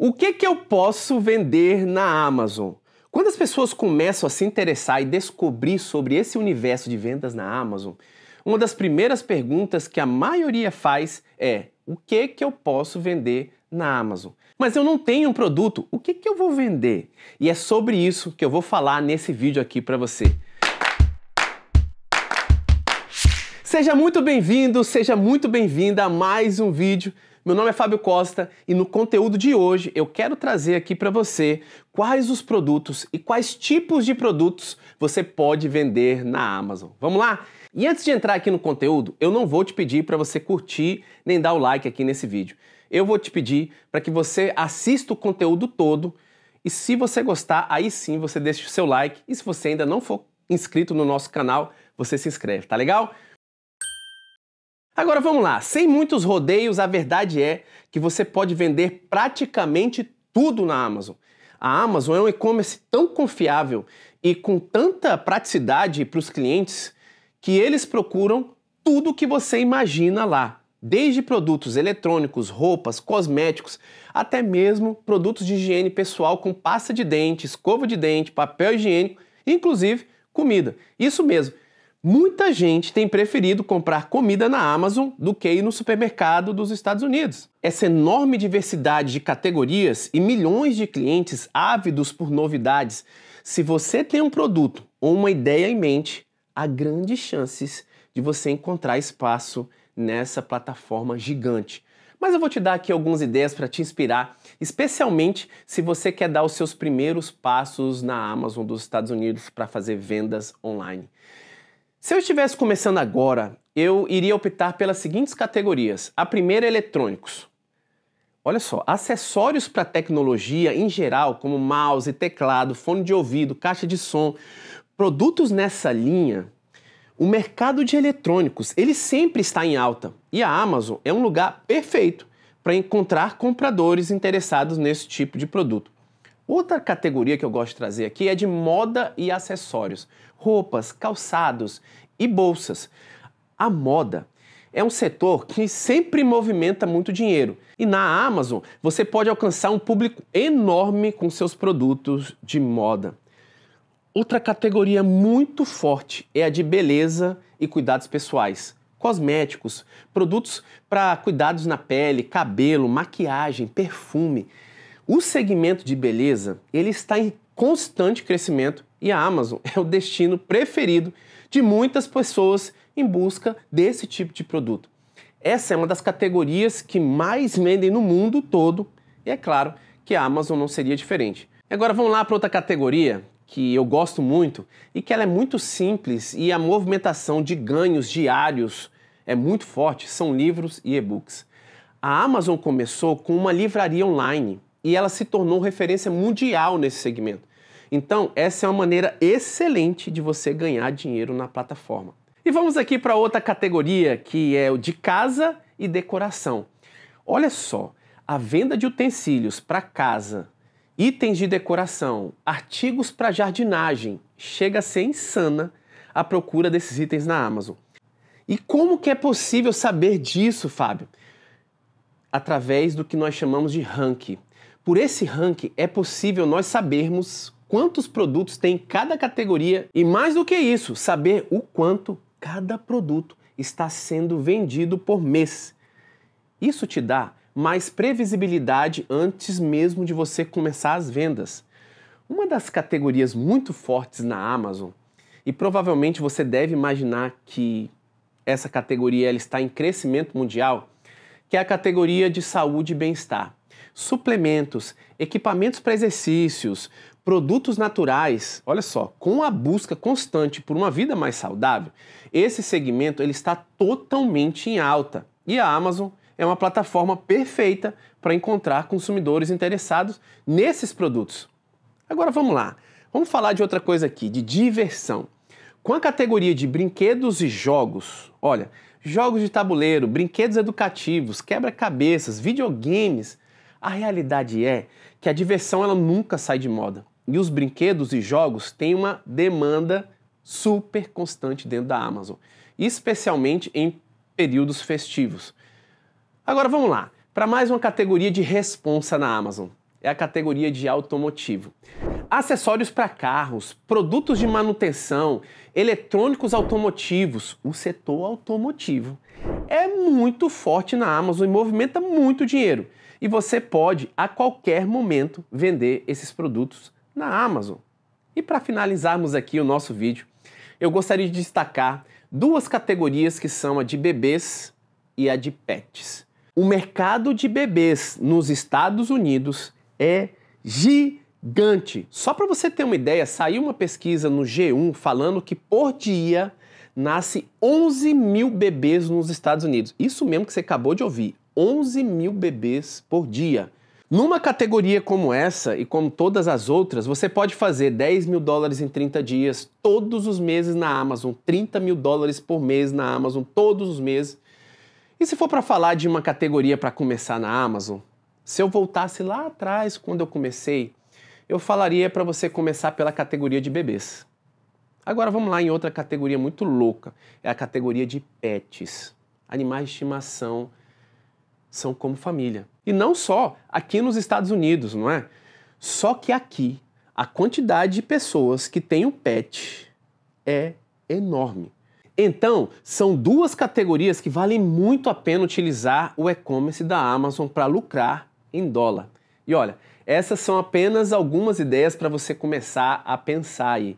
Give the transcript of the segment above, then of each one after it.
O que, que eu posso vender na Amazon? Quando as pessoas começam a se interessar e descobrir sobre esse universo de vendas na Amazon, uma das primeiras perguntas que a maioria faz é: o que, que eu posso vender na Amazon. Mas eu não tenho um produto, o que, que eu vou vender? E é sobre isso que eu vou falar nesse vídeo aqui para você. Seja muito bem-vindo, seja muito bem-vinda a mais um vídeo meu nome é Fábio Costa e no conteúdo de hoje eu quero trazer aqui para você quais os produtos e quais tipos de produtos você pode vender na Amazon. Vamos lá? E antes de entrar aqui no conteúdo, eu não vou te pedir para você curtir nem dar o like aqui nesse vídeo. Eu vou te pedir para que você assista o conteúdo todo e se você gostar, aí sim você deixa o seu like e se você ainda não for inscrito no nosso canal, você se inscreve, tá legal? Agora vamos lá, sem muitos rodeios, a verdade é que você pode vender praticamente tudo na Amazon. A Amazon é um e-commerce tão confiável e com tanta praticidade para os clientes que eles procuram tudo que você imagina lá, desde produtos eletrônicos, roupas, cosméticos, até mesmo produtos de higiene pessoal com pasta de dente, escova de dente, papel higiênico, inclusive comida. Isso mesmo. Muita gente tem preferido comprar comida na Amazon do que ir no supermercado dos Estados Unidos. Essa enorme diversidade de categorias e milhões de clientes ávidos por novidades. Se você tem um produto ou uma ideia em mente, há grandes chances de você encontrar espaço nessa plataforma gigante. Mas eu vou te dar aqui algumas ideias para te inspirar, especialmente se você quer dar os seus primeiros passos na Amazon dos Estados Unidos para fazer vendas online. Se eu estivesse começando agora, eu iria optar pelas seguintes categorias. A primeira, é eletrônicos. Olha só, acessórios para tecnologia em geral, como mouse, teclado, fone de ouvido, caixa de som, produtos nessa linha, o mercado de eletrônicos, ele sempre está em alta e a Amazon é um lugar perfeito para encontrar compradores interessados nesse tipo de produto. Outra categoria que eu gosto de trazer aqui é de moda e acessórios, roupas, calçados e bolsas. A moda é um setor que sempre movimenta muito dinheiro. E na Amazon você pode alcançar um público enorme com seus produtos de moda. Outra categoria muito forte é a de beleza e cuidados pessoais. Cosméticos, produtos para cuidados na pele, cabelo, maquiagem, perfume. O segmento de beleza, ele está em constante crescimento e a Amazon é o destino preferido de muitas pessoas em busca desse tipo de produto. Essa é uma das categorias que mais vendem no mundo todo e é claro que a Amazon não seria diferente. Agora vamos lá para outra categoria que eu gosto muito e que ela é muito simples e a movimentação de ganhos diários é muito forte, são livros e e-books. A Amazon começou com uma livraria online e ela se tornou referência mundial nesse segmento. Então, essa é uma maneira excelente de você ganhar dinheiro na plataforma. E vamos aqui para outra categoria, que é o de casa e decoração. Olha só, a venda de utensílios para casa, itens de decoração, artigos para jardinagem, chega a ser insana a procura desses itens na Amazon. E como que é possível saber disso, Fábio? Através do que nós chamamos de ranking. Por esse ranking é possível nós sabermos quantos produtos tem cada categoria e mais do que isso, saber o quanto cada produto está sendo vendido por mês. Isso te dá mais previsibilidade antes mesmo de você começar as vendas. Uma das categorias muito fortes na Amazon, e provavelmente você deve imaginar que essa categoria ela está em crescimento mundial, que é a categoria de saúde e bem-estar suplementos, equipamentos para exercícios, produtos naturais. Olha só, com a busca constante por uma vida mais saudável, esse segmento ele está totalmente em alta. E a Amazon é uma plataforma perfeita para encontrar consumidores interessados nesses produtos. Agora vamos lá. Vamos falar de outra coisa aqui, de diversão. Com a categoria de brinquedos e jogos, olha, jogos de tabuleiro, brinquedos educativos, quebra-cabeças, videogames, a realidade é que a diversão ela nunca sai de moda. E os brinquedos e jogos têm uma demanda super constante dentro da Amazon, especialmente em períodos festivos. Agora vamos lá, para mais uma categoria de responsa na Amazon. É a categoria de automotivo. Acessórios para carros, produtos de manutenção, eletrônicos automotivos, o setor automotivo é muito forte na Amazon e movimenta muito dinheiro. E você pode a qualquer momento vender esses produtos na Amazon. E para finalizarmos aqui o nosso vídeo, eu gostaria de destacar duas categorias que são a de bebês e a de pets. O mercado de bebês nos Estados Unidos é gigante. Só para você ter uma ideia, saiu uma pesquisa no G1 falando que por dia nasce 11 mil bebês nos Estados Unidos. Isso mesmo que você acabou de ouvir, 11 mil bebês por dia. Numa categoria como essa e como todas as outras, você pode fazer 10 mil dólares em 30 dias todos os meses na Amazon, 30 mil dólares por mês na Amazon todos os meses. E se for para falar de uma categoria para começar na Amazon, se eu voltasse lá atrás quando eu comecei, eu falaria para você começar pela categoria de bebês. Agora vamos lá em outra categoria muito louca, é a categoria de pets, animais de estimação são como família. E não só aqui nos Estados Unidos, não é? Só que aqui a quantidade de pessoas que tem um pet é enorme. Então, são duas categorias que valem muito a pena utilizar o e-commerce da Amazon para lucrar em dólar. E olha, essas são apenas algumas ideias para você começar a pensar aí.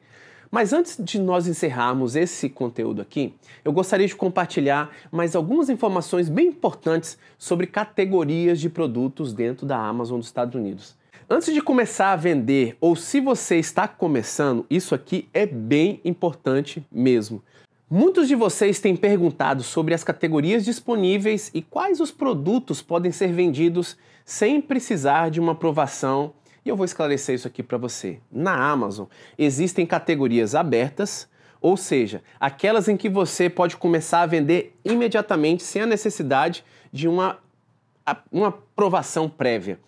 Mas antes de nós encerrarmos esse conteúdo aqui, eu gostaria de compartilhar mais algumas informações bem importantes sobre categorias de produtos dentro da Amazon dos Estados Unidos. Antes de começar a vender, ou se você está começando, isso aqui é bem importante mesmo. Muitos de vocês têm perguntado sobre as categorias disponíveis e quais os produtos podem ser vendidos sem precisar de uma aprovação e eu vou esclarecer isso aqui para você. Na Amazon existem categorias abertas, ou seja, aquelas em que você pode começar a vender imediatamente sem a necessidade de uma, uma aprovação prévia.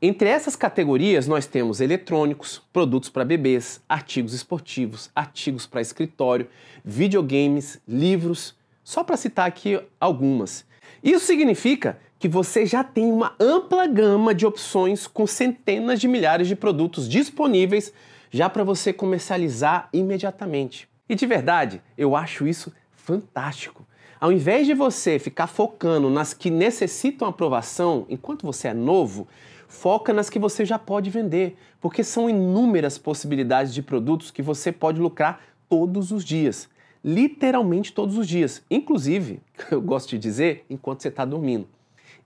Entre essas categorias, nós temos eletrônicos, produtos para bebês, artigos esportivos, artigos para escritório, videogames, livros, só para citar aqui algumas. Isso significa que você já tem uma ampla gama de opções com centenas de milhares de produtos disponíveis já para você comercializar imediatamente. E de verdade, eu acho isso fantástico. Ao invés de você ficar focando nas que necessitam aprovação enquanto você é novo, foca nas que você já pode vender, porque são inúmeras possibilidades de produtos que você pode lucrar todos os dias. Literalmente todos os dias. Inclusive, eu gosto de dizer, enquanto você está dormindo.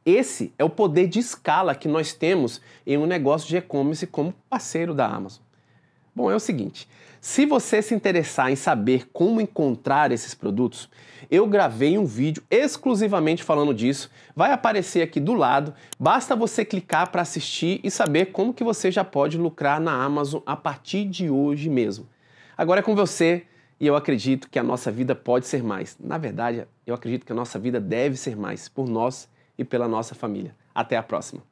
Esse é o poder de escala que nós temos em um negócio de e-commerce como parceiro da Amazon. Bom, é o seguinte: se você se interessar em saber como encontrar esses produtos, eu gravei um vídeo exclusivamente falando disso. Vai aparecer aqui do lado. Basta você clicar para assistir e saber como que você já pode lucrar na Amazon a partir de hoje mesmo. Agora é com você e eu acredito que a nossa vida pode ser mais. Na verdade, eu acredito que a nossa vida deve ser mais por nós e pela nossa família. Até a próxima!